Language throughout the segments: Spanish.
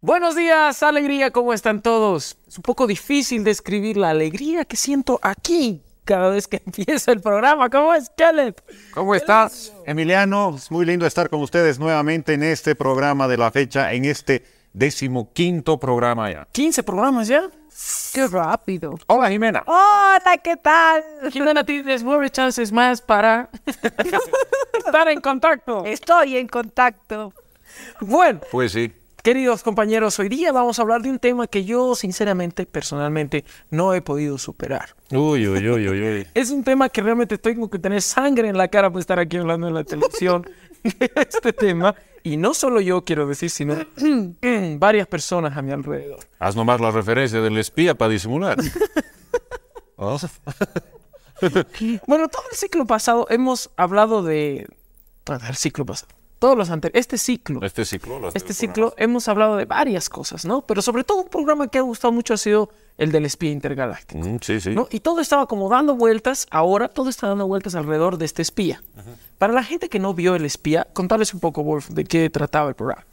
Buenos días, alegría, ¿cómo están todos? Es un poco difícil describir la alegría que siento aquí cada vez que empieza el programa. ¿Cómo es, Caleb? ¿Cómo estás, Emiliano? Es muy lindo estar con ustedes nuevamente en este programa de la fecha, en este decimoquinto programa ya. ¿15 programas ya? ¡Qué rápido! Hola, Jimena. Hola, ¿qué tal? Jimena, tienes nueve chances más para estar en contacto. Estoy en contacto. Bueno. Pues sí. Queridos compañeros, hoy día vamos a hablar de un tema que yo sinceramente, personalmente, no he podido superar. Uy, uy, uy, uy, es un tema que realmente tengo que tener sangre en la cara para estar aquí hablando en la televisión este tema. Y no solo yo quiero decir, sino varias personas a mi alrededor. Haz nomás la referencia del espía para disimular. bueno, todo el ciclo pasado hemos hablado de... Todo el ciclo pasado todos los anteriores, este ciclo. Este ciclo. este ciclo hemos hablado de varias cosas, ¿no? Pero sobre todo un programa que ha gustado mucho ha sido el del espía intergaláctico. Mm, sí, sí. Y todo estaba como dando vueltas, ahora todo está dando vueltas alrededor de este espía. Para la gente que no vio el espía, contarles un poco, Wolf, de qué trataba el programa.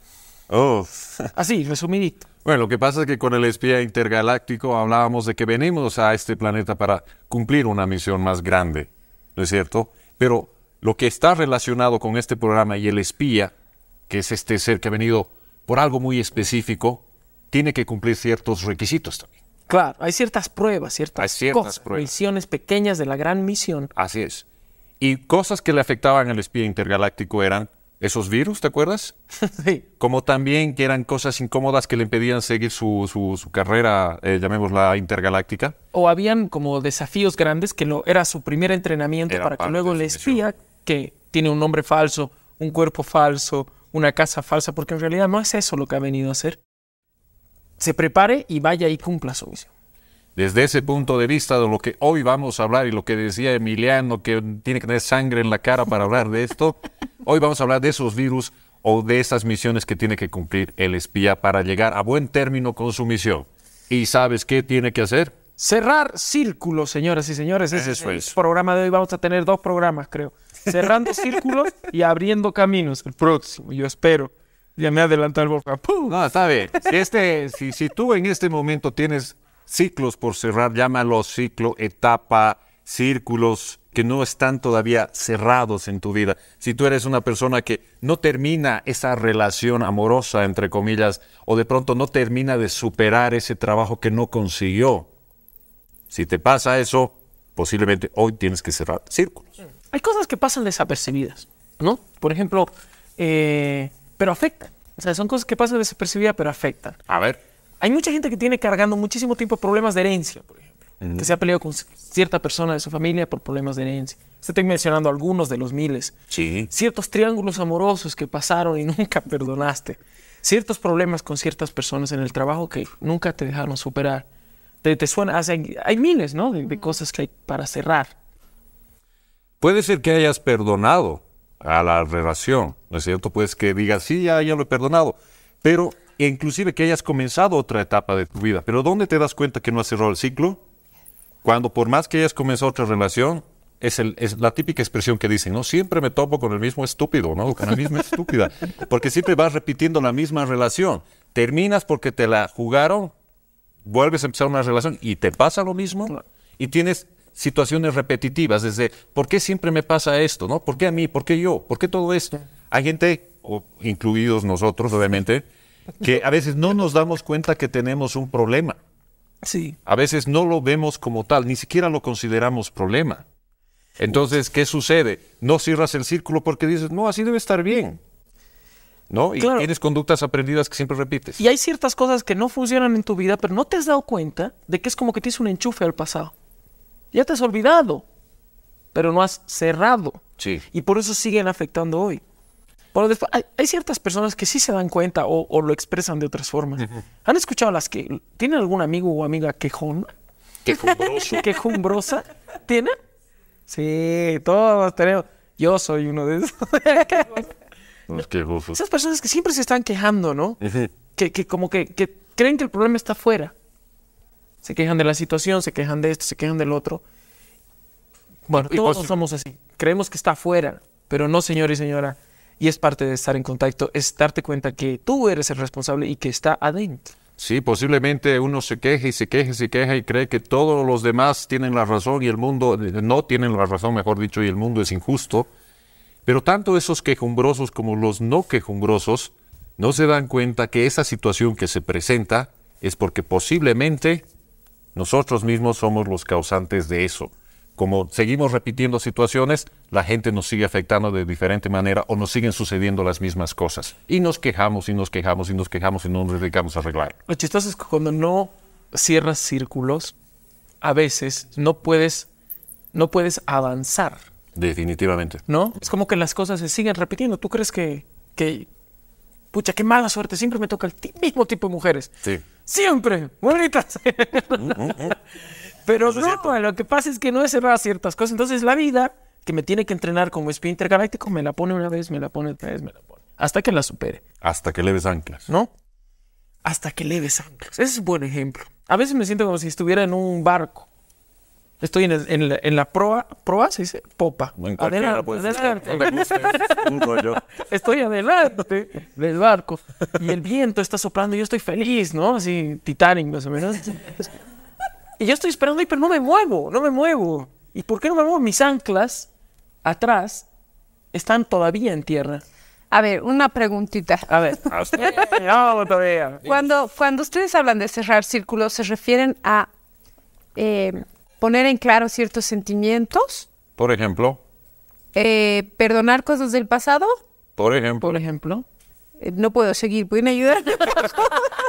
Oh. Así, resumidito. Bueno, lo que pasa es que con el espía intergaláctico hablábamos de que venimos a este planeta para cumplir una misión más grande, ¿no es cierto? Pero lo que está relacionado con este programa y el espía, que es este ser que ha venido por algo muy específico, tiene que cumplir ciertos requisitos también. Claro, hay ciertas pruebas, ciertas, hay ciertas cosas, misiones pequeñas de la gran misión. Así es. Y cosas que le afectaban al espía intergaláctico eran esos virus, ¿te acuerdas? sí. Como también que eran cosas incómodas que le impedían seguir su, carrera, eh, llamémosla intergaláctica. O habían como desafíos grandes que no era su primer entrenamiento para que luego le espía que tiene un nombre falso, un cuerpo falso, una casa falsa, porque en realidad no es eso lo que ha venido a hacer. Se prepare y vaya y cumpla su misión. Desde ese punto de vista de lo que hoy vamos a hablar y lo que decía Emiliano, que tiene que tener sangre en la cara para hablar de esto, hoy vamos a hablar de esos virus o de esas misiones que tiene que cumplir el espía para llegar a buen término con su misión. ¿Y sabes qué tiene que hacer? Cerrar círculos, señoras y señores. Ese es el programa de hoy. Vamos a tener dos programas, creo. Cerrando círculos y abriendo caminos. El próximo, yo espero. Ya me adelanta el boca. ¡Pum! No, está bien. este, si tú en este momento tienes ciclos por cerrar, llámalo ciclo, etapa, círculos que no están todavía cerrados en tu vida. Si tú eres una persona que no termina esa relación amorosa, entre comillas, o de pronto no termina de superar ese trabajo que no consiguió, si te pasa eso, posiblemente hoy tienes que cerrar círculos. Mm. Hay cosas que pasan desapercibidas, ¿no? Por ejemplo, eh, pero afectan. O sea, son cosas que pasan desapercibidas, pero afectan. A ver. Hay mucha gente que tiene cargando muchísimo tiempo problemas de herencia, por ejemplo. Que se ha peleado con cierta persona de su familia por problemas de herencia. Estoy mencionando algunos de los miles. Sí. Ciertos triángulos amorosos que pasaron y nunca perdonaste. Ciertos problemas con ciertas personas en el trabajo que nunca te dejaron superar. Te, suena, hay miles, ¿no? De, cosas que hay para cerrar. Puede ser que hayas perdonado a la relación, ¿no es cierto? Pues que digas, sí, ya, ya lo he perdonado. Pero e inclusive que hayas comenzado otra etapa de tu vida. Pero ¿dónde te das cuenta que no has cerrado el ciclo? Cuando por más que hayas comenzado otra relación, es, la típica expresión que dicen, ¿no? Siempre me topo con el mismo estúpido, ¿no? Con la misma estúpida. Porque siempre vas repitiendo la misma relación. Terminas porque te la jugaron, vuelves a empezar una relación y te pasa lo mismo y tienes situaciones repetitivas, desde ¿por qué siempre me pasa esto? ¿no? ¿Por qué a mí? ¿Por qué yo? ¿Por qué todo esto? Hay gente, o incluidos nosotros, obviamente, que a veces no nos damos cuenta que tenemos un problema. Sí. A veces no lo vemos como tal, ni siquiera lo consideramos problema. Entonces, ¿qué sucede? No cierras el círculo porque dices, no, así debe estar bien. ¿No? Y tienes conductas aprendidas que siempre repites. Y hay ciertas cosas que no funcionan en tu vida, pero no te has dado cuenta de que es como que tienes un enchufe al pasado. Ya te has olvidado, pero no has cerrado. Sí. Y por eso siguen afectando hoy hay, ciertas personas que sí se dan cuenta o, lo expresan de otras formas. ¿Han escuchado las que tienen algún amigo o amiga quejón? Quejumbroso. Quejumbrosa. tiene? Sí, todos tenemos. Yo soy uno de esos. Los quejosos. Esas personas que siempre se están quejando, ¿no? que, como que, creen que el problema está afuera. Se quejan de la situación, se quejan de esto, se quejan del otro. Bueno, todos pues, somos así. Creemos que está afuera, pero no, señor y señora. Y es parte de estar en contacto, es darte cuenta que tú eres el responsable y que está adentro. Sí, posiblemente uno se queje y se queje y se queja y cree que todos los demás tienen la razón y el mundo eh, no tienen la razón, mejor dicho, y el mundo es injusto. Pero tanto esos quejumbrosos como los no quejumbrosos no se dan cuenta que esa situación que se presenta es porque posiblemente nosotros mismos somos los causantes de eso como seguimos repitiendo situaciones, la gente nos sigue afectando de diferente manera o nos siguen sucediendo las mismas cosas. Y nos quejamos y nos quejamos y nos quejamos y no nos dedicamos a arreglar. Lo chistoso es que cuando no cierras círculos, a veces no puedes, no puedes avanzar. Definitivamente. ¿No? Es como que las cosas se siguen repitiendo. ¿Tú crees que, que pucha, qué mala suerte, siempre me toca el mismo tipo de mujeres? Sí. Siempre, bonitas. Mm, mm, mm. Pero no, lo que pasa es que no es cerrar ciertas cosas. Entonces la vida que me tiene que entrenar como espíritu intergaláctico me la pone una vez, me la pone otra vez, me la pone. Hasta que la supere. Hasta que leves anclas. ¿No? Hasta que leves anclas. Ese es un buen ejemplo. A veces me siento como si estuviera en un barco. Estoy en, la, proa, proa se dice popa. adelante, adelante. estoy adelante del barco y el viento está soplando y yo estoy feliz, ¿no? Así Titanic más o menos y yo estoy esperando ahí, pero no me muevo, no me muevo. ¿Y por qué no me muevo? Mis anclas atrás están todavía en tierra. A ver, una preguntita. A ver, ah, no, todavía. Cuando, cuando ustedes hablan de cerrar círculos, ¿se refieren a eh, poner en claro ciertos sentimientos? Por ejemplo. Eh, ¿Perdonar cosas del pasado? Por ejemplo. Por ejemplo. Eh, no puedo seguir, ¿pueden ayudar?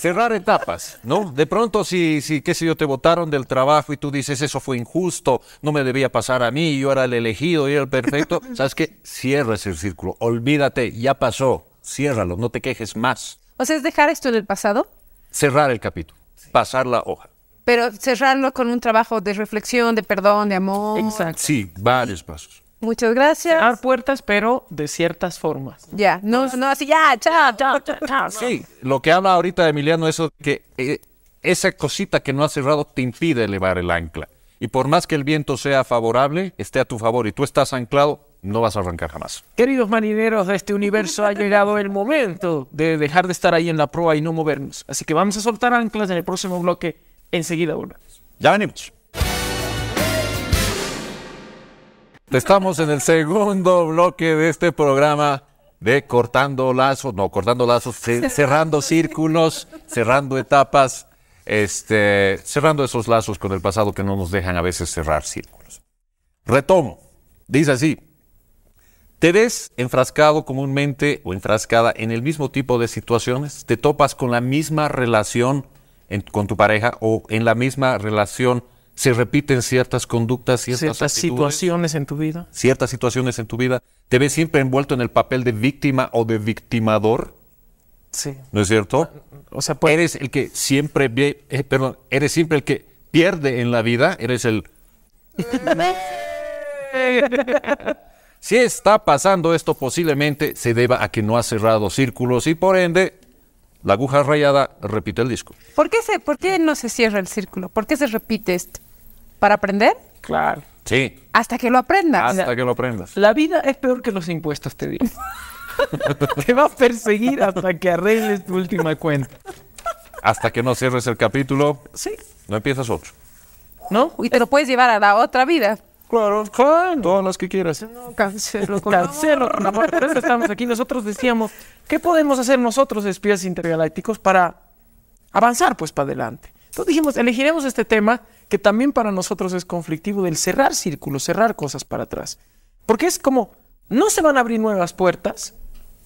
cerrar etapas, ¿no? De pronto, si, si, qué sé yo, te votaron del trabajo y tú dices, eso fue injusto, no me debía pasar a mí, yo era el elegido, yo era el perfecto, ¿sabes qué? Cierra el círculo, olvídate, ya pasó, ciérralo, no te quejes más. O sea, es dejar esto en el pasado. Cerrar el capítulo, pasar la hoja. Pero cerrarlo con un trabajo de reflexión, de perdón, de amor. Exacto. Sí, varios pasos. Muchas gracias. Dar puertas, pero de ciertas formas. Ya, no, no así, ya, chao, chao, chao, Sí, lo que habla ahorita Emiliano es que eh, esa cosita que no ha cerrado te impide elevar el ancla. Y por más que el viento sea favorable, esté a tu favor y tú estás anclado, no vas a arrancar jamás. Queridos marineros de este universo, ha llegado el momento de dejar de estar ahí en la proa y no movernos. Así que vamos a soltar anclas en el próximo bloque. Enseguida volvemos. Ya venimos. Estamos en el segundo bloque de este programa de cortando lazos, no, cortando lazos, cerrando círculos, cerrando etapas, este, cerrando esos lazos con el pasado que no nos dejan a veces cerrar círculos. Retomo, dice así, te ves enfrascado comúnmente o enfrascada en el mismo tipo de situaciones, te topas con la misma relación con tu pareja o en la misma relación se repiten ciertas conductas, ciertas, ciertas situaciones en tu vida. Ciertas situaciones en tu vida. Te ves siempre envuelto en el papel de víctima o de victimador. Sí. ¿No es cierto? Ah, mm, o sea, pues eres el que siempre ve, eh, perdón, eres siempre el que pierde en la vida, eres el Si está pasando esto posiblemente se deba a que no ha cerrado círculos y por ende la aguja rayada repite el disco. ¿Por qué, ¿Por qué no se cierra el círculo? ¿Por qué se repite esto? para aprender? Claro. Sí. Hasta que lo aprendas. Hasta que lo aprendas. La vida es peor que los impuestos, te digo. te va a perseguir hasta que arregles tu última cuenta. Hasta que no cierres el capítulo. Sí. No empiezas otro. ¿No? Y te lo puedes llevar a la otra vida. Claro, claro. Todas las que quieras. No, cancelo, cancelo. amor. por eso estamos aquí. Nosotros decíamos, ¿qué podemos hacer nosotros, espías intergalácticos, para avanzar pues para adelante? Entonces dijimos, elegiremos este tema que también para nosotros es conflictivo del cerrar círculos, cerrar cosas para atrás. Porque es como, no se van a abrir nuevas puertas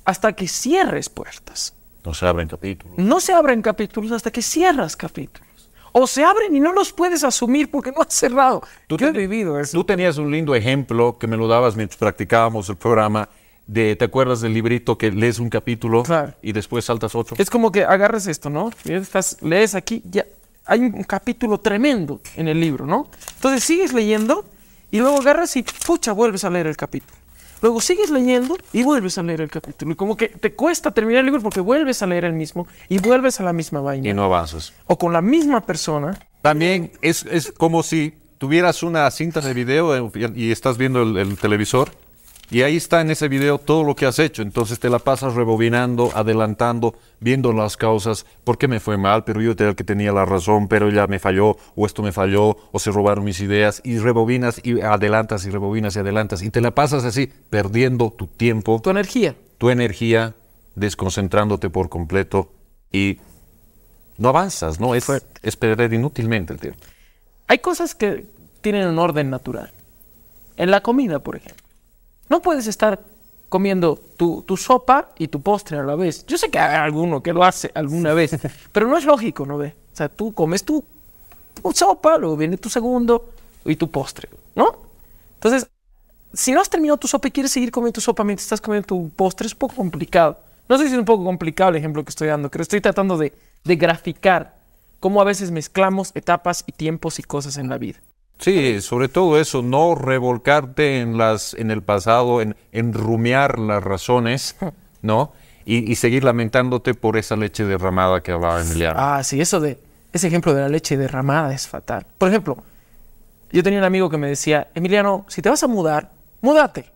hasta que cierres puertas. No se abren capítulos. No se abren capítulos hasta que cierras capítulos. O se abren y no los puedes asumir porque no has cerrado. Tú Yo he vivido eso. Tú tenías un lindo ejemplo que me lo dabas mientras practicábamos el programa de, ¿te acuerdas del librito que lees un capítulo y después saltas otro? Es como que agarras esto, ¿no? Estás, lees aquí, ya, hay un capítulo tremendo en el libro, ¿no? Entonces sigues leyendo y luego agarras y pucha, vuelves a leer el capítulo. Luego sigues leyendo y vuelves a leer el capítulo. Y como que te cuesta terminar el libro porque vuelves a leer el mismo y vuelves a la misma vaina. Y no avanzas. O con la misma persona. También es, como si tuvieras una cinta de video y estás viendo el, el televisor y ahí está en ese video todo lo que has hecho. Entonces te la pasas rebobinando, adelantando, viendo las causas. ¿Por qué me fue mal? Pero yo era que tenía la razón, pero ya me falló, o esto me falló, o se robaron mis ideas. Y rebobinas y adelantas y rebobinas y adelantas. Y te la pasas así, perdiendo tu tiempo. Tu energía. Tu energía, desconcentrándote por completo y no avanzas, ¿no? Es, es perder inútilmente el tiempo. Hay cosas que tienen un orden natural. En la comida, por ejemplo. No puedes estar comiendo tu, sopa y tu postre a la vez. Yo sé que hay alguno que lo hace alguna vez, pero no es lógico, ¿no ve? O sea, tú comes tu, sopa, luego viene tu segundo y tu postre, ¿no? Entonces, si no has terminado tu sopa y quieres seguir comiendo tu sopa mientras estás comiendo tu postre, es un poco complicado. No sé si es un poco complicado el ejemplo que estoy dando, pero estoy tratando de, de graficar cómo a veces mezclamos etapas y tiempos y cosas en la vida. Sí, sobre todo eso, no revolcarte en, las, en el pasado, en, rumiar las razones, ¿no? Y, seguir lamentándote por esa leche derramada que hablaba Emiliano. Ah, sí, eso de, ese ejemplo de la leche derramada es fatal. Por ejemplo, yo tenía un amigo que me decía, Emiliano, si te vas a mudar, múdate.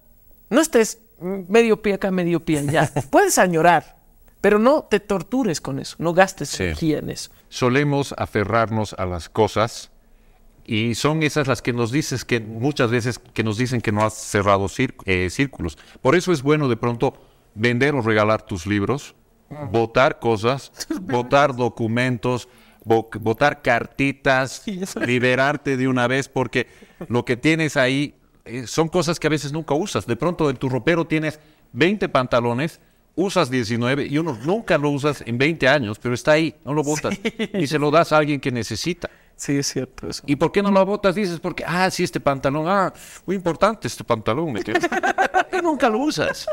No estés medio pie acá, medio pie allá. Puedes añorar, pero no te tortures con eso, no gastes energía en eso. Solemos aferrarnos a las cosas y son esas las que nos dices que muchas veces que nos dicen que no has cerrado eh, círculos. Por eso es bueno de pronto vender o regalar tus libros, votar cosas, votar documentos, votar cartitas, liberarte de una vez, porque lo que tienes ahí eh, son cosas que a veces nunca usas. De pronto en tu ropero tienes 20 pantalones, usas 19 y uno nunca lo usas en 20 años, pero está ahí, no lo botas. Y se lo das a alguien que necesita. Sí, es cierto ¿Y por qué no lo botas? Dices, porque, ah, sí, este pantalón, ah, muy importante este pantalón, ¿me nunca lo usas.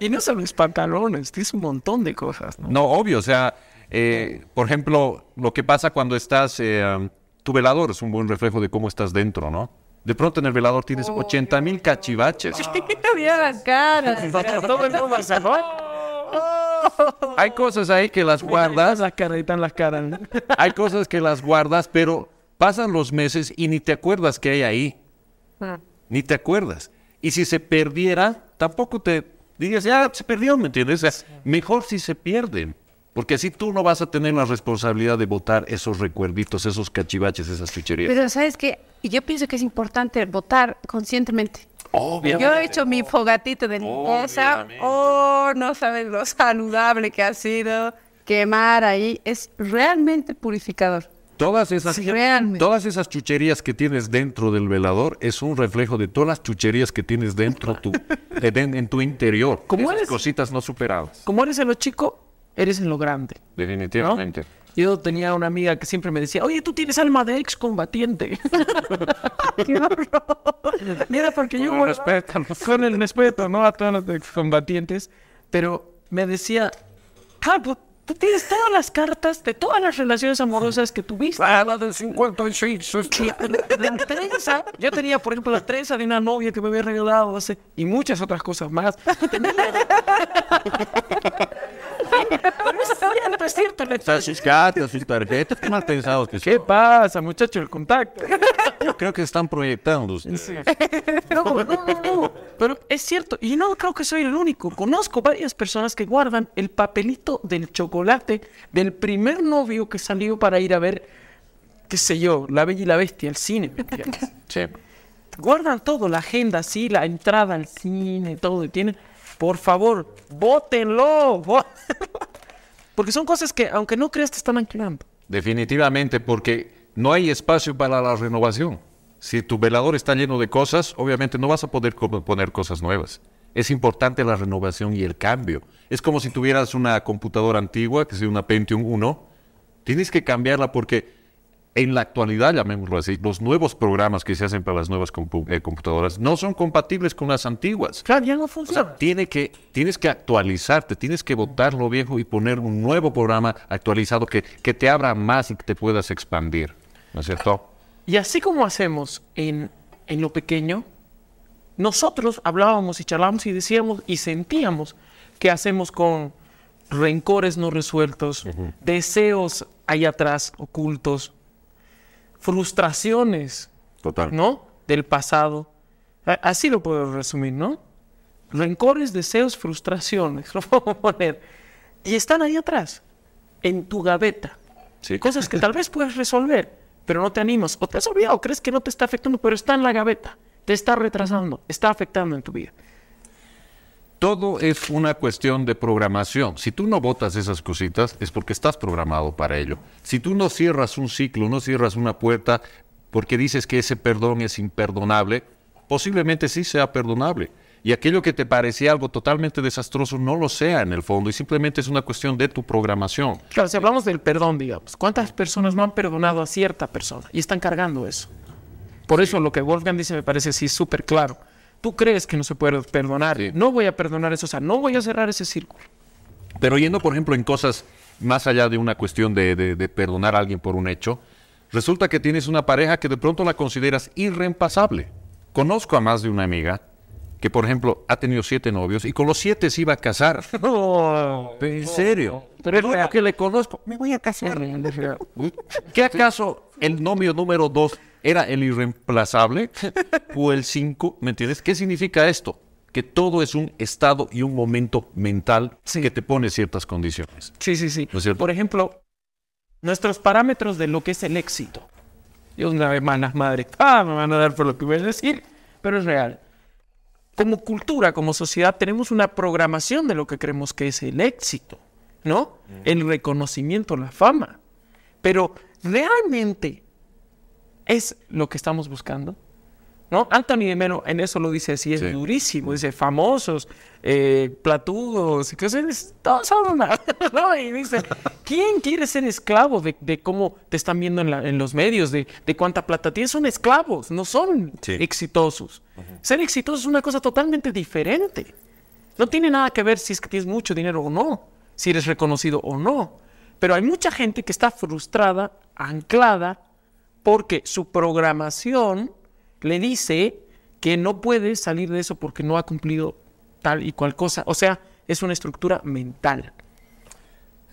Y no solo es pantalones, tienes un montón de cosas. No, no obvio, o sea, eh, por ejemplo, lo que pasa cuando estás, eh, tu velador es un buen reflejo de cómo estás dentro, ¿no? De pronto en el velador tienes 80 mil cachivaches. Todo el mundo hay cosas ahí que las guardas. las Hay cosas que las guardas, pero pasan los meses y ni te acuerdas que hay ahí. Ah. Ni te acuerdas. Y si se perdiera, tampoco te dirías, ya se perdió, ¿me entiendes? mejor si se pierden. Porque así tú no vas a tener la responsabilidad de votar esos recuerditos, esos cachivaches, esas chucherías. Pero sabes que yo pienso que es importante votar conscientemente. Yo he hecho mi fogatito de limpieza, Oh, no sabes lo saludable que ha sido quemar ahí. Es realmente purificador. Todas esas, todas esas chucherías que tienes dentro del velador es un reflejo de todas las chucherías que tienes dentro tu, de, en tu interior. Como eres? cositas no superadas. Como eres en lo chico, eres en lo grande. Definitivamente. Yo tenía una amiga que siempre me decía, oye, tú tienes alma de excombatiente. ¡Qué horror! Mira, porque yo... Con el respeto, con el respeto, ¿no? A todos los excombatientes. Pero me decía, ah, pues, tú tienes todas las cartas de todas las relaciones amorosas que tuviste. Ah, la del 56. De trenza. Yo tenía, por ejemplo, la trenza de una novia que me había regalado hace... Y muchas otras cosas más. Pues no es cierto. No tarjetas, qué mal pensados que ¿Qué pasa, muchacho? El contacto. Yo creo que están proyectando. No, no, no, Pero es cierto, y no creo que soy el único. Conozco varias personas que guardan el papelito del chocolate del primer novio que salió para ir a ver, qué sé yo, La Bella y la Bestia, el cine. Guardan todo, la agenda, sí, la entrada al cine, todo. Tienen, por favor, bótenlo. Porque son cosas que, aunque no creas, te están anclando. Definitivamente, porque no hay espacio para la renovación. Si tu velador está lleno de cosas, obviamente no vas a poder poner cosas nuevas. Es importante la renovación y el cambio. Es como si tuvieras una computadora antigua, que sea una Pentium 1. Tienes que cambiarla porque en la actualidad, llamémoslo así, los nuevos programas que se hacen para las nuevas eh, computadoras no son compatibles con las antiguas. Claro, ya no funciona. tienes que actualizarte, tienes que botar lo viejo y poner un nuevo programa actualizado que, te abra más y que te puedas expandir. ¿No es cierto? Y así como hacemos en, lo pequeño, nosotros hablábamos y charlábamos y decíamos y sentíamos que hacemos con rencores no resueltos, deseos ahí atrás ocultos, frustraciones. ¿No? Del pasado. Así lo puedo resumir, ¿no? Rencores, deseos, frustraciones, lo puedo poner. Y están ahí atrás, en tu gaveta. Cosas que tal vez puedes resolver, pero no te animas. O te has olvidado, crees que no te está afectando, pero está en la gaveta. Te está retrasando, está afectando en tu vida todo es una cuestión de programación. Si tú no votas esas cositas es porque estás programado para ello. Si tú no cierras un ciclo, no cierras una puerta porque dices que ese perdón es imperdonable, posiblemente sí sea perdonable. Y aquello que te parecía algo totalmente desastroso no lo sea en el fondo y simplemente es una cuestión de tu programación. Claro, si hablamos del perdón, digamos, ¿cuántas personas no han perdonado a cierta persona y están cargando eso? Por eso lo que Wolfgang dice me parece sí súper claro tú crees que no se puede perdonar. No voy a perdonar eso, o sea, no voy a cerrar ese círculo. Pero yendo, por ejemplo, en cosas más allá de una cuestión de, perdonar a alguien por un hecho, resulta que tienes una pareja que de pronto la consideras irrempasable. Conozco a más de una amiga que, por ejemplo, ha tenido siete novios y con los siete se iba a casar. en serio. pero es que le conozco. Me voy a casar. ¿Qué acaso el novio número dos era el irreemplazable o el 5, ¿me entiendes? ¿Qué significa esto? Que todo es un estado y un momento mental que te pone ciertas condiciones. Sí, sí, sí. Por ejemplo, nuestros parámetros de lo que es el éxito. Yo una vez más, ah, me van a dar por lo que voy a decir, pero es real. Como cultura, como sociedad, tenemos una programación de lo que creemos que es el éxito, ¿no? Mm. El reconocimiento, la fama. Pero realmente ¿Es lo que estamos buscando? ¿No? Anthony de Meno en eso lo dice así, es durísimo. Dice, famosos, eh, platudos, todos son una... ¿no? Y dice, ¿quién quiere ser esclavo de, cómo te están viendo en, los medios, de, cuánta plata tienes? Son esclavos, no son exitosos. Ser exitoso es una cosa totalmente diferente. No tiene nada que ver si es que tienes mucho dinero o no, si eres reconocido o no. Pero hay mucha gente que está frustrada, anclada porque su programación le dice que no puede salir de eso porque no ha cumplido tal y cual cosa. O sea, es una estructura mental.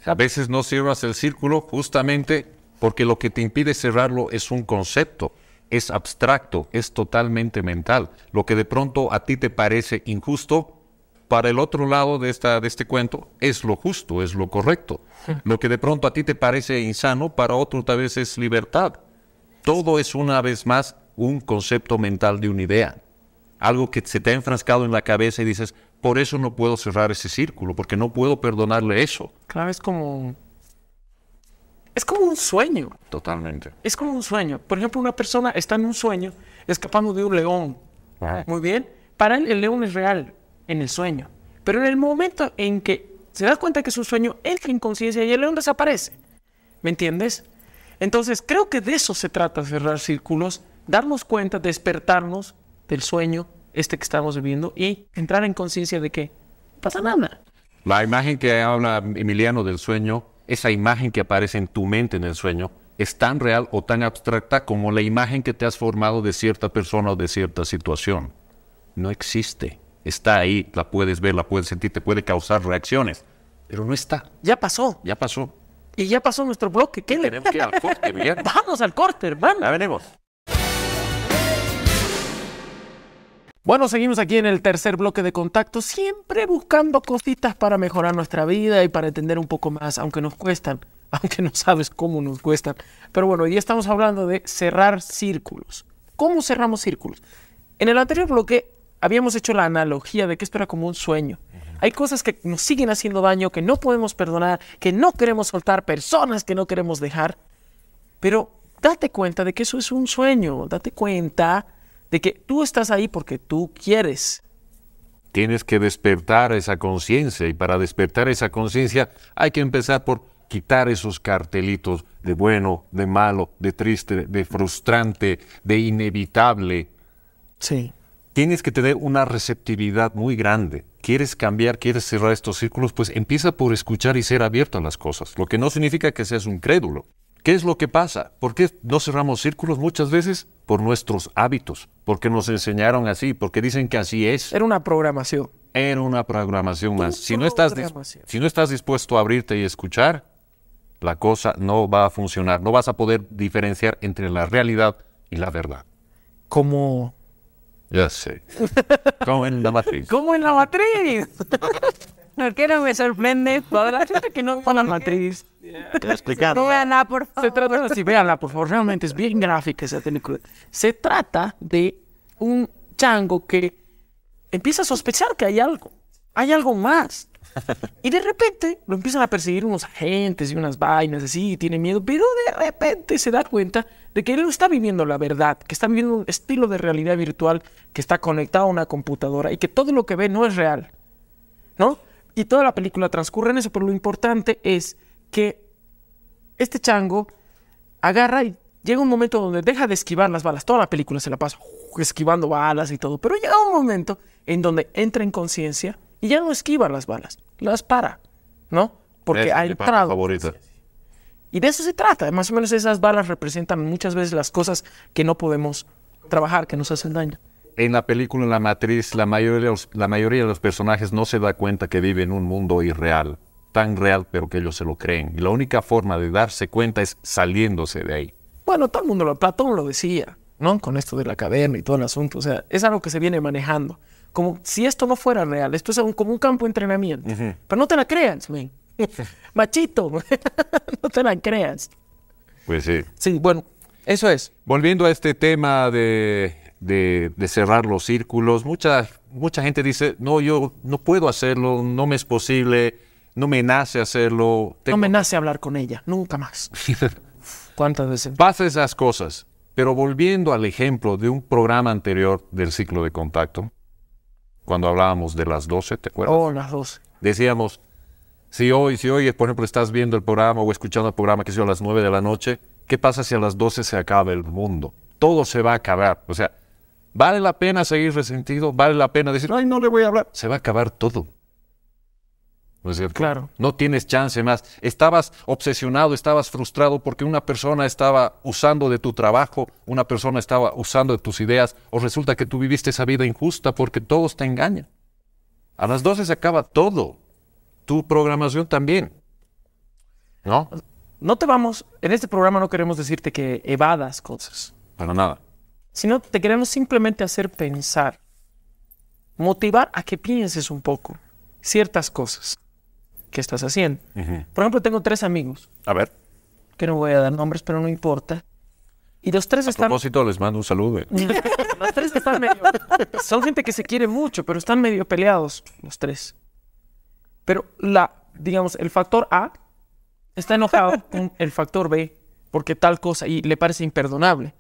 A veces no cierras el círculo justamente porque lo que te impide cerrarlo es un concepto, es abstracto, es totalmente mental. Lo que de pronto a ti te parece injusto, para el otro lado de, esta, de este cuento es lo justo, es lo correcto. Lo que de pronto a ti te parece insano, para otro tal vez es libertad. Todo es una vez más un concepto mental de una idea. Algo que se te ha enfrascado en la cabeza y dices, por eso no puedo cerrar ese círculo, porque no puedo perdonarle eso. Claro, es como... Es como un sueño. Totalmente. Es como un sueño. Por ejemplo, una persona está en un sueño escapando de un león. Muy bien. Para él, el león es real en el sueño. Pero en el momento en que se da cuenta que es un sueño entra en conciencia y el león desaparece. ¿Me entiendes? Entonces, creo que de eso se trata, cerrar círculos, darnos cuenta, despertarnos del sueño, este que estamos viviendo, y entrar en conciencia de que pasa nada. La imagen que habla Emiliano del sueño, esa imagen que aparece en tu mente en el sueño, es tan real o tan abstracta como la imagen que te has formado de cierta persona o de cierta situación. No existe. Está ahí, la puedes ver, la puedes sentir, te puede causar reacciones, pero no está. Ya pasó. Ya pasó. Y ya pasó nuestro bloque. ¿Qué le... Tenemos que ir al corte, bien. Vamos al corte, hermano. Ya venimos. Bueno, seguimos aquí en el tercer bloque de contacto, siempre buscando cositas para mejorar nuestra vida y para entender un poco más, aunque nos cuestan, aunque no sabes cómo nos cuestan. Pero bueno, hoy estamos hablando de cerrar círculos. ¿Cómo cerramos círculos? En el anterior bloque habíamos hecho la analogía de que esto era como un sueño. Hay cosas que nos siguen haciendo daño, que no podemos perdonar, que no queremos soltar, personas que no queremos dejar. Pero date cuenta de que eso es un sueño, date cuenta de que tú estás ahí porque tú quieres. Tienes que despertar esa conciencia y para despertar esa conciencia hay que empezar por quitar esos cartelitos de bueno, de malo, de triste, de frustrante, de inevitable. Sí. Tienes que tener una receptividad muy grande quieres cambiar, quieres cerrar estos círculos, pues empieza por escuchar y ser abierto a las cosas, lo que no significa que seas un crédulo. ¿Qué es lo que pasa? ¿Por qué no cerramos círculos muchas veces? Por nuestros hábitos, porque nos enseñaron así, porque dicen que así es. Era una programación. Era una programación más. Si no, estás si no estás dispuesto a abrirte y escuchar, la cosa no va a funcionar. No vas a poder diferenciar entre la realidad y la verdad. Como ya sé. Como en la matriz? Como en la matriz? ¿Por qué no me sorprende toda la gente que no fue la matriz? Te explicado. Véanla, por favor. Se trata, sí, veanla, por favor. Realmente es bien gráfica esa película. Se trata de un chango que empieza a sospechar que hay algo. Hay algo más. Y de repente lo empiezan a perseguir unos agentes y unas vainas así, y tiene miedo, pero de repente se da cuenta de que él no está viviendo la verdad, que está viviendo un estilo de realidad virtual que está conectado a una computadora y que todo lo que ve no es real, ¿no? Y toda la película transcurre en eso, pero lo importante es que este chango agarra y llega un momento donde deja de esquivar las balas. Toda la película se la pasa esquivando balas y todo, pero llega un momento en donde entra en conciencia y ya no esquiva las balas, las para, ¿no? Porque ha entrado. Y de eso se trata. Más o menos esas balas representan muchas veces las cosas que no podemos trabajar, que nos hacen daño. En la película, en la matriz, la mayoría, la mayoría de los personajes no se da cuenta que vive en un mundo irreal, tan real, pero que ellos se lo creen. Y la única forma de darse cuenta es saliéndose de ahí. Bueno, todo el mundo, lo, Platón lo decía, ¿no? Con esto de la caverna y todo el asunto. O sea, es algo que se viene manejando como si esto no fuera real. Esto es como un campo de entrenamiento. Pero no te la creas, güey. Machito, no te la creas. Pues sí. Sí, bueno, eso es. Volviendo a este tema de, cerrar los círculos, mucha, mucha gente dice, no, yo no puedo hacerlo, no me es posible, no me nace hacerlo. No me nace hablar con ella, nunca más. ¿Cuántas veces? Pasa esas cosas. Pero volviendo al ejemplo de un programa anterior del ciclo de contacto, cuando hablábamos de las 12, ¿te acuerdas? Oh, las 12. Decíamos, si hoy, si hoy, por ejemplo, estás viendo el programa o escuchando el programa que es a las 9 de la noche, ¿qué pasa si a las 12 se acaba el mundo? Todo se va a acabar. O sea, ¿vale la pena seguir resentido? ¿Vale la pena decir, ay, no le voy a hablar? Se va a acabar todo. ¿no Claro. No tienes chance más. Estabas obsesionado, estabas frustrado porque una persona estaba usando de tu trabajo, una persona estaba usando de tus ideas, o resulta que tú viviste esa vida injusta porque todos te engañan. A las 12 se acaba todo. Tu programación también. ¿No? No te vamos, en este programa no queremos decirte que evadas cosas. Para nada. Sino te queremos simplemente hacer pensar, motivar a que pienses un poco ciertas cosas. ¿Qué estás haciendo. Por ejemplo, tengo tres amigos. A ver. Que no voy a dar nombres, pero no importa. Y los tres están... A propósito, les mando un saludo. Eh. los tres están medio... Son gente que se quiere mucho, pero están medio peleados, los tres. Pero la, digamos, el factor A está enojado con el factor B porque tal cosa y le parece imperdonable.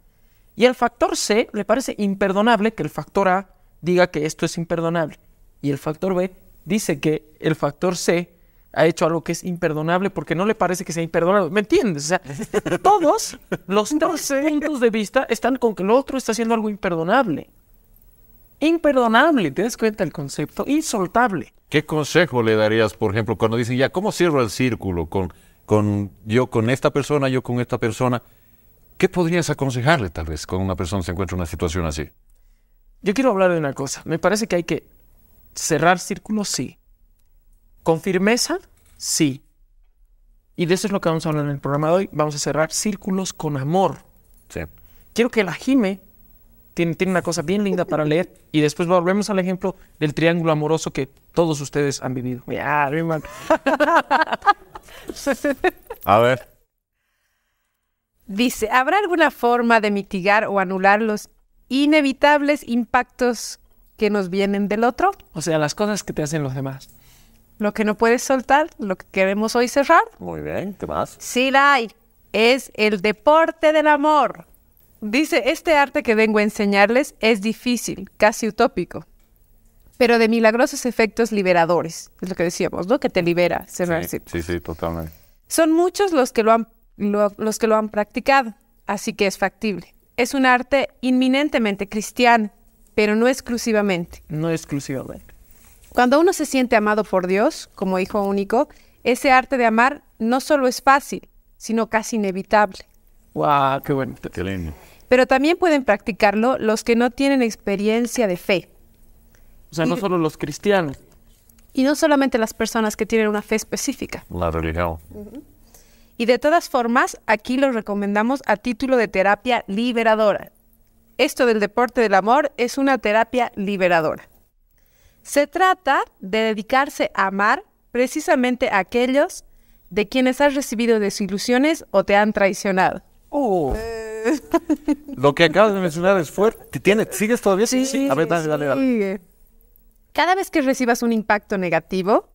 Y el factor C le parece imperdonable que el factor A diga que esto es imperdonable. Y el factor B dice que el factor C ha hecho algo que es imperdonable porque no le parece que sea imperdonable. ¿Me entiendes? O sea, todos los tres puntos de vista están con que el otro está haciendo algo imperdonable. Imperdonable, ¿te das cuenta el concepto? Insoltable. ¿Qué consejo le darías, por ejemplo, cuando dicen, ya, ¿cómo cierro el círculo con, con yo con esta persona, yo con esta persona? ¿Qué podrías aconsejarle tal vez cuando una persona se encuentra en una situación así? Yo quiero hablar de una cosa. Me parece que hay que cerrar círculos, sí ¿Con firmeza? Sí. Y de eso es lo que vamos a hablar en el programa de hoy. Vamos a cerrar círculos con amor. Sí. Quiero que la Jime tiene, tiene una cosa bien linda para leer y después volvemos al ejemplo del triángulo amoroso que todos ustedes han vivido. a ver. Dice, ¿habrá alguna forma de mitigar o anular los inevitables impactos que nos vienen del otro? O sea, las cosas que te hacen los demás. Lo que no puedes soltar, lo que queremos hoy cerrar. Muy bien, ¿qué más? hay. es el deporte del amor. Dice, este arte que vengo a enseñarles es difícil, casi utópico, pero de milagrosos efectos liberadores. Es lo que decíamos, ¿no? Que te libera cerrar sí, sí, totalmente. Son muchos los que lo han, los que lo han practicado, así que es factible. Es un arte inminentemente cristiano, pero no exclusivamente. No exclusivamente. Cuando uno se siente amado por Dios como hijo único, ese arte de amar no solo es fácil, sino casi inevitable. ¡Qué bueno! Pero también pueden practicarlo los que no tienen experiencia de fe. O sea, no solo los cristianos. Y no solamente las personas que tienen una fe específica. La religión. Y de todas formas, aquí lo recomendamos a título de terapia liberadora. Esto del deporte del amor es una terapia liberadora. Se trata de dedicarse a amar precisamente a aquellos de quienes has recibido desilusiones o te han traicionado. Eh. Lo que acabas de mencionar es fuerte. ¿Tiene, ¿Sigues todavía? Sí, sí. A ver, dale, dale, Sigue. Cada vez que recibas un impacto negativo,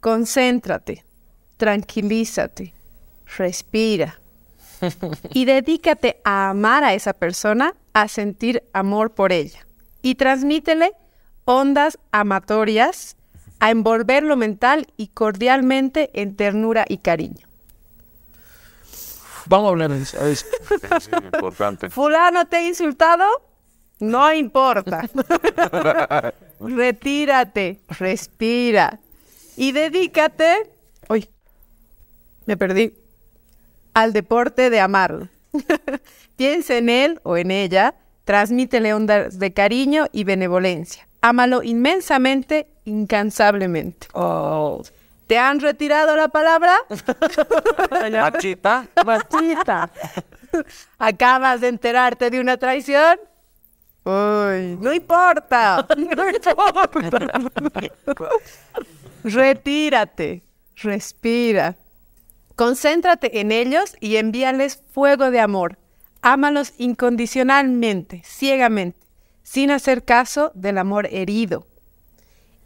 concéntrate, tranquilízate, respira y dedícate a amar a esa persona, a sentir amor por ella. Y transmítele ondas amatorias a envolverlo mental y cordialmente en ternura y cariño. Vamos a hablar de eso. Es importante. Fulano te ha insultado, no importa. Retírate, respira y dedícate. Uy, me perdí. Al deporte de amarlo Piensa en él o en ella, transmítele ondas de cariño y benevolencia Ámalo inmensamente, incansablemente. Oh. ¿Te han retirado la palabra? Machita. Machita. ¿Acabas de enterarte de una traición? no importa. No importa. Retírate, respira. Concéntrate en ellos y envíales fuego de amor. Ámalos incondicionalmente, ciegamente sin hacer caso del amor herido.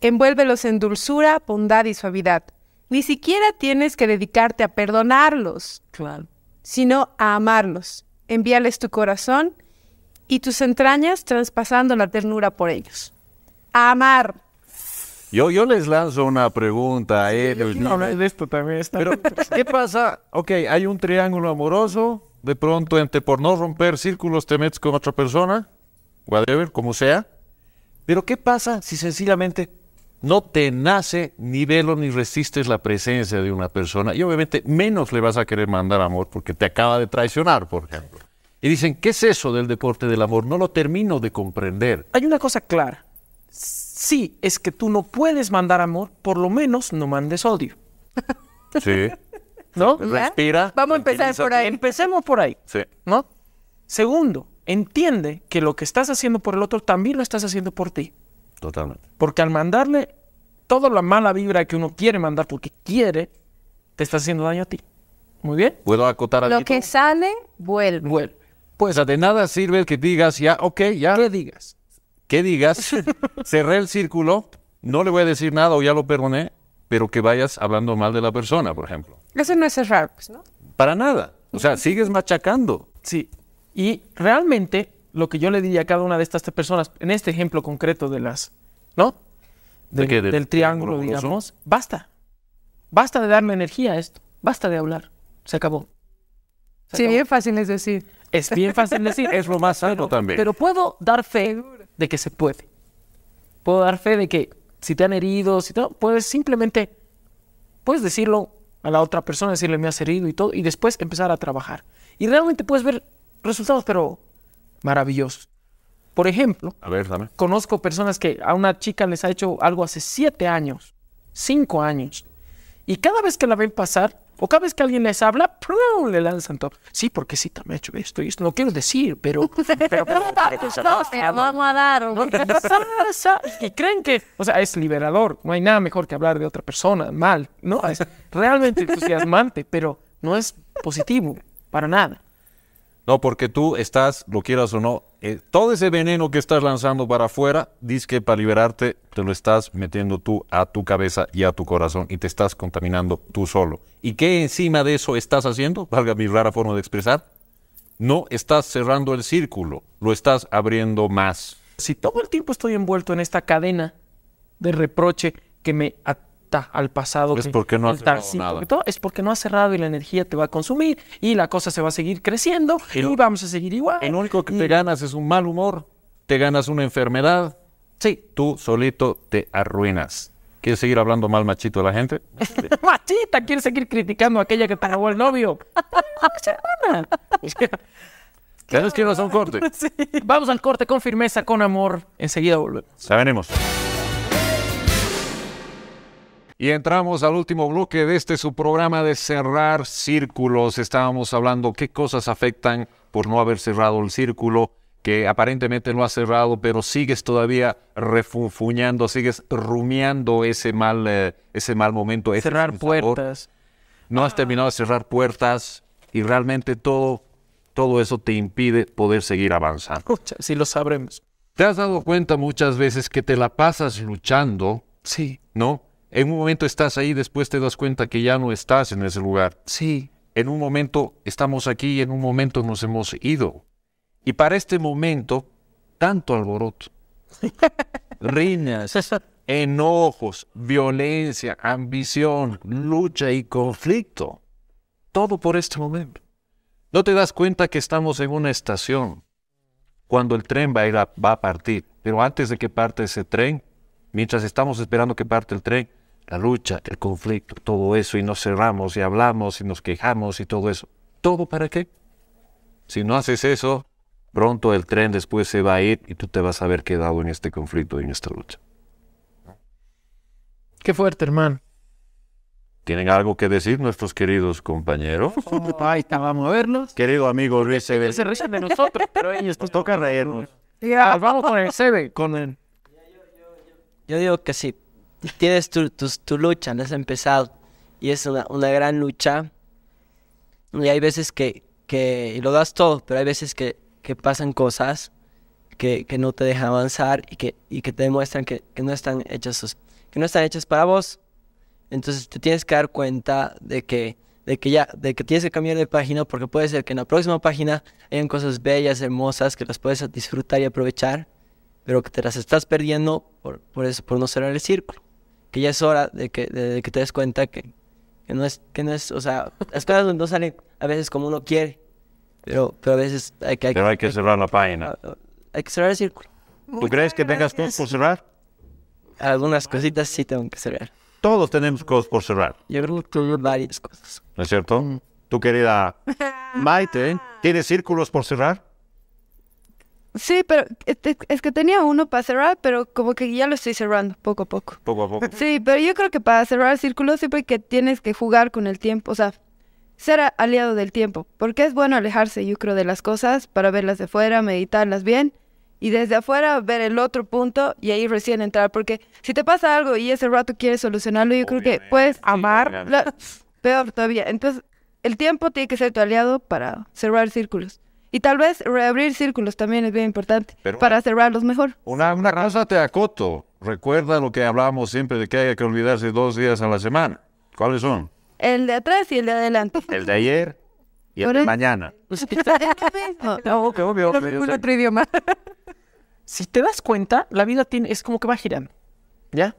Envuélvelos en dulzura, bondad y suavidad. Ni siquiera tienes que dedicarte a perdonarlos, sino a amarlos. Envíales tu corazón y tus entrañas traspasando la ternura por ellos. A amar. Yo, yo les lanzo una pregunta a no, de esto también ¿qué pasa? Ok, hay un triángulo amoroso. De pronto, por no romper círculos, te metes con otra persona whatever, como sea. Pero ¿qué pasa si sencillamente no te nace ni velo ni resistes la presencia de una persona? Y obviamente menos le vas a querer mandar amor porque te acaba de traicionar, por ejemplo. Y dicen, ¿qué es eso del deporte del amor? No lo termino de comprender. Hay una cosa clara. Sí, es que tú no puedes mandar amor, por lo menos no mandes odio. Sí. ¿No? Respira. Vamos a empezar por ahí. Empecemos por ahí. Sí. ¿No? Segundo, entiende que lo que estás haciendo por el otro también lo estás haciendo por ti. Totalmente. Porque al mandarle toda la mala vibra que uno quiere mandar porque quiere, te está haciendo daño a ti. Muy bien. ¿Puedo acotar algo? Lo que sale, vuelve. Vuelve. Pues a de nada sirve que digas, ya, ok, ya. ¿Qué digas? ¿Qué digas? Cerré el círculo, no le voy a decir nada o ya lo perdoné, pero que vayas hablando mal de la persona, por ejemplo. Eso no es cerrar, pues, ¿no? Para nada. O sea, sigues machacando. Sí, y realmente lo que yo le diría a cada una de estas personas, en este ejemplo concreto de las, ¿no? del, triángulo, digamos, basta. Basta de darme energía a esto. Basta de hablar. Se acabó. sí, bien fácil es decir. Es bien fácil decir, es lo más sano también. Pero puedo dar fe de que se puede. Puedo dar fe de que si te han herido, si todo puedes simplemente, puedes decirlo a la otra persona, decirle me has herido y todo, y después empezar a trabajar. Y realmente puedes ver resultados, pero maravillosos. Por ejemplo, conozco personas que a una chica les ha hecho algo hace siete años, cinco años, y cada vez que la ven pasar, o cada vez que alguien les habla, le lanzan todo. Sí, porque sí, también he hecho esto y esto. No quiero decir, pero... pero, vamos a dar Y creen que... O sea, es liberador. No hay nada mejor que hablar de otra persona mal, ¿no? Es realmente entusiasmante, pero no es positivo para nada. No, porque tú estás, lo quieras o no, eh, todo ese veneno que estás lanzando para afuera, dice que para liberarte te lo estás metiendo tú a tu cabeza y a tu corazón y te estás contaminando tú solo. ¿Y qué encima de eso estás haciendo? Valga mi rara forma de expresar. No estás cerrando el círculo, lo estás abriendo más. Si todo el tiempo estoy envuelto en esta cadena de reproche que me, al pasado. Es porque no ha cerrado es porque no ha cerrado y la energía te va a consumir y la cosa se va a seguir creciendo y, vamos a seguir igual. El único que te ganas es un mal humor, te ganas una enfermedad. Sí. Tú solito te arruinas. ¿Quieres seguir hablando mal machito de la gente? Machita, ¿quieres seguir criticando a aquella que pagó el novio? que vamos a un corte? Vamos al corte con firmeza, con amor. Enseguida volvemos. Ya venimos. Y entramos al último bloque de este su programa de cerrar círculos. Estábamos hablando qué cosas afectan por no haber cerrado el círculo, que aparentemente no ha cerrado, pero sigues todavía refunfuñando, sigues rumiando ese mal, eh, ese mal momento. Este cerrar puertas. No has terminado de ah. cerrar puertas y realmente todo, todo eso te impide poder seguir avanzando. Si lo sabremos. ¿Te has dado cuenta muchas veces que te la pasas luchando? Sí. ¿No? En un momento estás ahí, después te das cuenta que ya no estás en ese lugar. Sí. En un momento estamos aquí y en un momento nos hemos ido. Y para este momento, tanto alboroto, riñas, enojos, violencia, ambición, lucha y conflicto. Todo por este momento. No te das cuenta que estamos en una estación cuando el tren va a, va a partir. Pero antes de que parte ese tren, mientras estamos esperando que parte el tren, la lucha, el conflicto, todo eso, y nos cerramos y hablamos y nos quejamos y todo eso. ¿Todo para qué? Si no haces eso, pronto el tren después se va a ir y tú te vas a haber quedado en este conflicto y en esta lucha. Qué fuerte, hermano. ¿Tienen algo que decir nuestros queridos compañeros? Oh, ahí está, vamos a verlos. Querido amigo Luis Se ríen de nosotros, pero ellos nos toca reírnos. vamos con el Yo digo que sí tienes tu, lucha, no has empezado. Y es una, gran lucha. Y hay veces que, lo das todo, pero hay veces que, pasan cosas que, no te dejan avanzar y que, y que te demuestran que, no están hechas, que no están hechas para vos. Entonces te tienes que dar cuenta de que, de que ya, de que tienes que cambiar de página porque puede ser que en la próxima página hayan cosas bellas, hermosas, que las puedes disfrutar y aprovechar, pero que te las estás perdiendo por, por eso, por no cerrar el círculo que ya es hora de que, de, que te des cuenta que, que, no es, que no es, o sea, las cosas no salen a veces como uno quiere, pero, pero a veces hay que... que cerrar la página. Ah, ah, hay que cerrar el círculo. ¿Tú crees que tengas cosas por cerrar? Algunas cositas sí tengo que cerrar. Todos tenemos cosas por cerrar. Yo creo que varias cosas. ¿No es cierto? Mm. Tu querida Maite, ¿tienes círculos por cerrar? Sí, pero es que tenía uno para cerrar, pero como que ya lo estoy cerrando poco a poco. Poco a poco. Sí, pero yo creo que para cerrar círculos siempre que tienes que jugar con el tiempo, o sea, ser aliado del tiempo, porque es bueno alejarse, yo creo, de las cosas para verlas de fuera, meditarlas bien y desde afuera ver el otro punto y ahí recién entrar, porque si te pasa algo y ese rato quieres solucionarlo, yo creo que puedes amar peor todavía. Entonces, el tiempo tiene que ser tu aliado para cerrar círculos. Y tal vez reabrir círculos también es bien importante para cerrarlos mejor. Una, una raza te acoto. Recuerda lo que hablábamos siempre de que hay que olvidarse dos días a la semana. ¿Cuáles son? El de atrás y el de adelante. El de ayer y el de mañana. no, pues que ah, obvio. Un otro idioma. si te das cuenta, la vida tiene, es como que va girando. ¿Ya?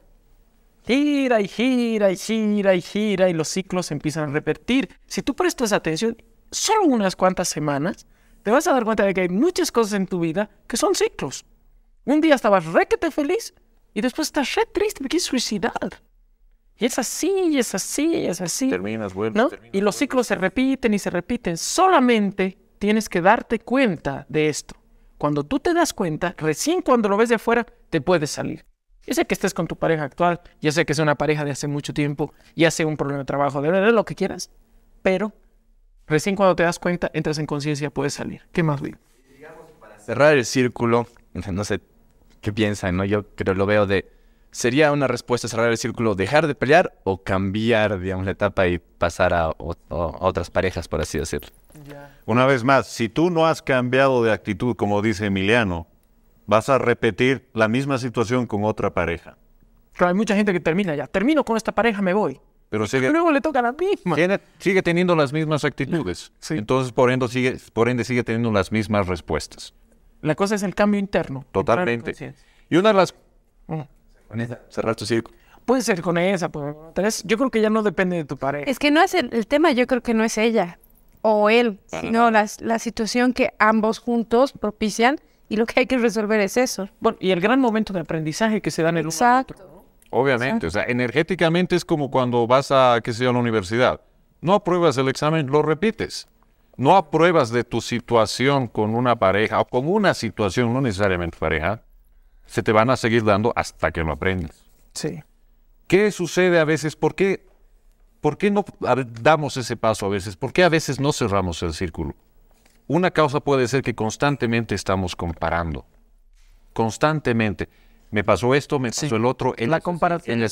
Gira y gira y gira y gira y los ciclos empiezan a repetir. Si tú prestas atención solo unas cuantas semanas, te vas a dar cuenta de que hay muchas cosas en tu vida que son ciclos. Un día estabas re que te feliz y después estás re triste, y quieres suicidar. Y es así, y es así, y es así. Terminas, vuelves. y los ciclos se repiten y se repiten. Solamente tienes que darte cuenta de esto. Cuando tú te das cuenta, recién cuando lo ves de afuera, te puedes salir. Ya sé que estés con tu pareja actual, ya sé que es una pareja de hace mucho tiempo, ya sé un problema de trabajo, de lo que quieras, pero Recién cuando te das cuenta, entras en conciencia, puedes salir. ¿Qué más, Luis? Cerrar el círculo, no sé qué piensan, ¿no? Yo creo, lo veo de... ¿Sería una respuesta cerrar el círculo, dejar de pelear o cambiar, digamos, la etapa y pasar a, otras parejas, por así decirlo? Una vez más, si tú no has cambiado de actitud, como dice Emiliano, vas a repetir la misma situación con otra pareja. hay mucha gente que termina ya. Termino con esta pareja, me voy. Pero sigue, luego le toca la misma. sigue teniendo las mismas actitudes. Entonces, por ende, sigue, por ende, sigue teniendo las mismas respuestas. La cosa es el cambio interno. Totalmente. Y una de las... Mm. cerrar tu circo. Puede ser con esa, Yo creo que ya no depende de tu pareja. Es que no es el, tema, yo creo que no es ella o él, sino la, la situación que ambos juntos propician y lo que hay que resolver es eso. Bueno, y el gran momento de aprendizaje que se da en el Exacto. Obviamente, o sea, energéticamente es como cuando vas a, qué sé a la universidad. No apruebas el examen, lo repites. No apruebas de tu situación con una pareja o con una situación, no necesariamente pareja, se te van a seguir dando hasta que lo aprendes. Sí. ¿Qué sucede a veces? ¿Por qué, por qué no damos ese paso a veces? ¿Por qué a veces no cerramos el círculo? Una causa puede ser que constantemente estamos comparando. Constantemente me pasó esto, me pasó el otro, En la comparación.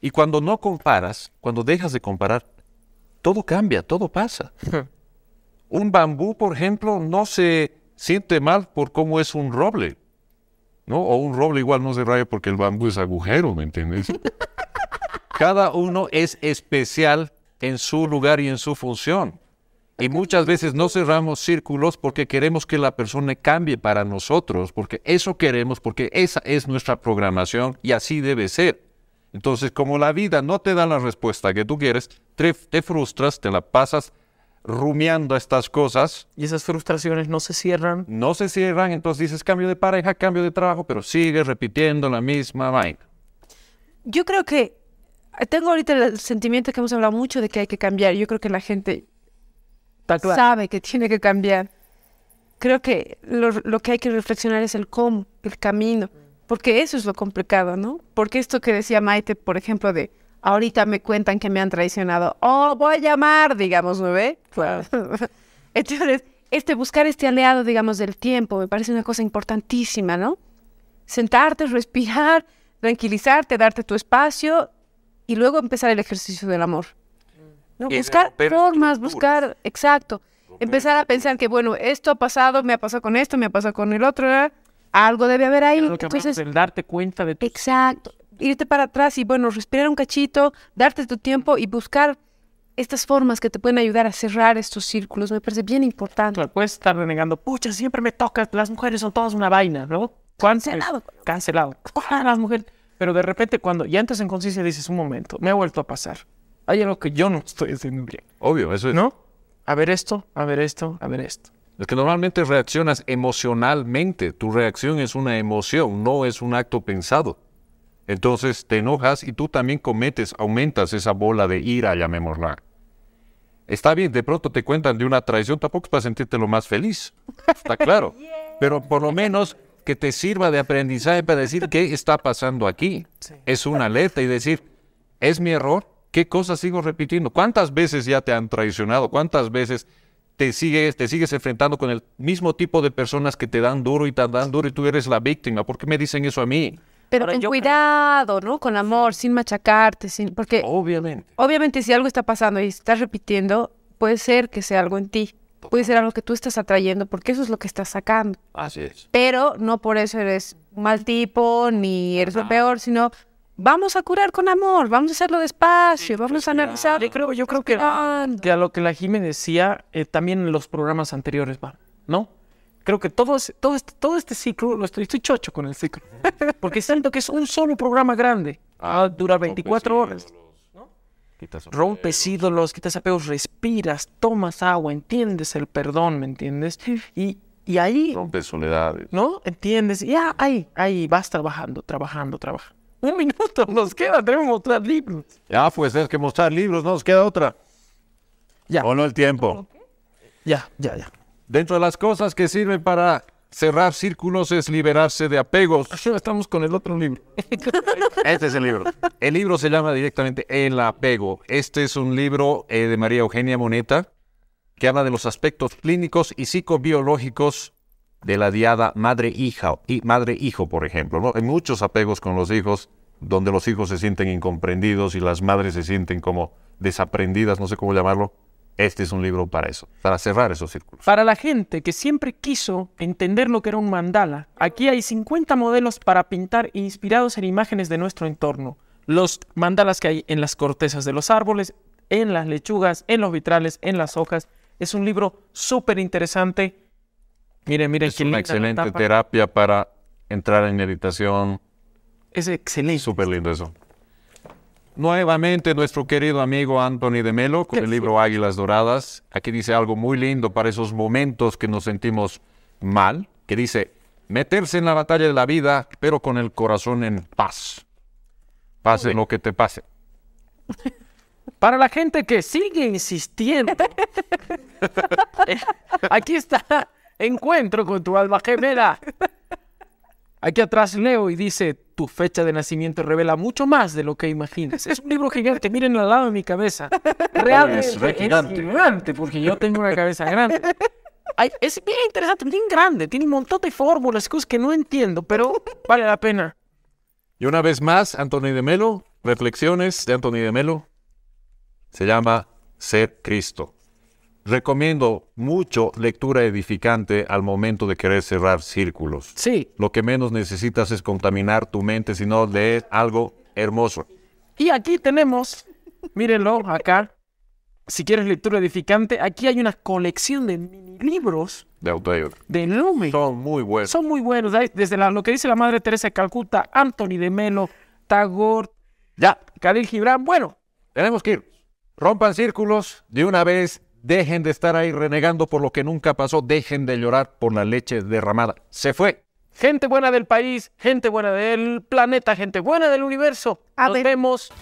Y cuando no comparas, cuando dejas de comparar, todo cambia, todo pasa. un bambú, por ejemplo, no se siente mal por cómo es un roble, ¿no? O un roble igual no se raya porque el bambú es agujero, ¿me entiendes? Cada uno es especial en su lugar y en su función. Y muchas veces no cerramos círculos porque queremos que la persona cambie para nosotros, porque eso queremos, porque esa es nuestra programación y así debe ser. Entonces, como la vida no te da la respuesta que tú quieres, te, te frustras, te la pasas rumiando estas cosas. Y esas frustraciones no se cierran. No se cierran, entonces dices cambio de pareja, cambio de trabajo, pero sigues repitiendo la misma vaina. Yo creo que tengo ahorita el sentimiento que hemos hablado mucho de que hay que cambiar. Yo creo que la gente sabe que tiene que cambiar. Creo que lo, que hay que reflexionar es el cómo, el camino, porque eso es lo complicado, ¿no? Porque esto que decía Maite, por ejemplo, de ahorita me cuentan que me han traicionado, oh, voy a llamar, digamos, ¿no ve? Entonces, este buscar este aliado, digamos, del tiempo, me parece una cosa importantísima, ¿no? Sentarte, respirar, tranquilizarte, darte tu espacio y luego empezar el ejercicio del amor. Buscar formas, buscar, exacto. Empezar a pensar que, bueno, esto ha pasado, me ha pasado con esto, me ha pasado con el otro, algo debe haber ahí. Lo que Entonces, el darte cuenta de Exacto. Irte para atrás y, bueno, respirar un cachito, darte tu tiempo y buscar estas formas que te pueden ayudar a cerrar estos círculos. Me parece bien importante. puedes estar renegando, pucha, siempre me toca las mujeres son todas una vaina, ¿no? Cancelado. Cancelado. Ah, las mujeres. Pero de repente, cuando ya entras en conciencia, dices, un momento, me ha vuelto a pasar hay algo que yo no estoy haciendo bien. Obvio, eso es. ¿No? A ver esto, a ver esto, a ver esto. Es que normalmente reaccionas emocionalmente. Tu reacción es una emoción, no es un acto pensado. Entonces te enojas y tú también cometes, aumentas esa bola de ira, llamémosla. Está bien, de pronto te cuentan de una traición, tampoco es para sentirte lo más feliz. Está claro. Pero por lo menos que te sirva de aprendizaje para decir qué está pasando aquí. Es una alerta y decir, es mi error, ¿Qué cosas sigo repitiendo? ¿Cuántas veces ya te han traicionado? ¿Cuántas veces te sigues, te sigues enfrentando con el mismo tipo de personas que te dan duro y te dan duro y tú eres la víctima? ¿Por qué me dicen eso a mí? Pero con cuidado, ¿no? Con amor, sin machacarte, sin porque obviamente. Obviamente si algo está pasando y estás repitiendo, puede ser que sea algo en ti. Puede ser algo que tú estás atrayendo, porque eso es lo que estás sacando. Así es. Pero no por eso eres un mal tipo, ni eres lo peor, sino vamos a curar con amor, vamos a hacerlo despacio, vamos a pues, analizar. Yo creo, yo creo que, que, a lo que la Jimé decía, eh, también en los programas anteriores va, ¿no? Creo que todo, todo, este, todo este ciclo, lo estoy, chocho con el ciclo, porque siento que es un solo programa grande, ah, dura 24 horas. Rompes ídolos, quitas apegos, respiras, tomas agua, entiendes el perdón, ¿me entiendes? Y, y ahí... Rompes soledades. ¿No? ¿Entiendes? Ya, ahí, ahí vas trabajando, trabajando, trabajando. Un minuto nos queda, tenemos que mostrar libros. Ya, pues es que mostrar libros, no nos queda otra. Ya. O no el tiempo. Ya, ya, ya. Dentro de las cosas que sirven para cerrar círculos es liberarse de apegos. Estamos con el otro libro. Este es el libro. El libro se llama directamente El apego. Este es un libro eh, de María Eugenia Moneta que habla de los aspectos clínicos y psicobiológicos de la diada madre-hija, y madre-hijo, por ejemplo. ¿no? Hay muchos apegos con los hijos donde los hijos se sienten incomprendidos y las madres se sienten como desaprendidas, no sé cómo llamarlo. Este es un libro para eso, para cerrar esos círculos. Para la gente que siempre quiso entender lo que era un mandala, aquí hay 50 modelos para pintar inspirados en imágenes de nuestro entorno. Los mandalas que hay en las cortezas de los árboles, en las lechugas, en los vitrales, en las hojas. Es un libro súper interesante Miren, miren, es una excelente terapia para entrar en meditación. Es excelente. Súper lindo eso. Nuevamente, nuestro querido amigo Anthony de Melo con el libro Águilas Doradas. Aquí dice algo muy lindo para esos momentos que nos sentimos mal, que dice, meterse en la batalla de la vida, pero con el corazón en paz. Pase lo que te pase. Para la gente que sigue insistiendo, eh, aquí está Encuentro con tu alma gemela. Aquí atrás leo y dice, tu fecha de nacimiento revela mucho más de lo que imaginas. Es un libro gigante, miren al lado de mi cabeza. Realmente es, gigante. porque yo tengo una cabeza grande. es bien interesante, bien grande, tiene un montón de fórmulas, cosas que no entiendo, pero vale la pena. Y una vez más, Anthony de Melo, reflexiones de Anthony de Melo, se llama Ser Cristo recomiendo mucho lectura edificante al momento de querer cerrar círculos. Sí. Lo que menos necesitas es contaminar tu mente, si no leer algo hermoso. Y aquí tenemos, mírenlo acá, si quieres lectura edificante, aquí hay una colección de mini libros de autoayuda. De Lumi. Son muy buenos. Son muy buenos. Desde lo que dice la Madre Teresa de Calcuta, Anthony de Melo, Tagore, ya, Khalil Gibran. Bueno, tenemos que ir. Rompan círculos de una vez Dejen de estar ahí renegando por lo que nunca pasó. Dejen de llorar por la leche derramada. Se fue. Gente buena del país, gente buena del planeta, gente buena del universo. Nos vemos.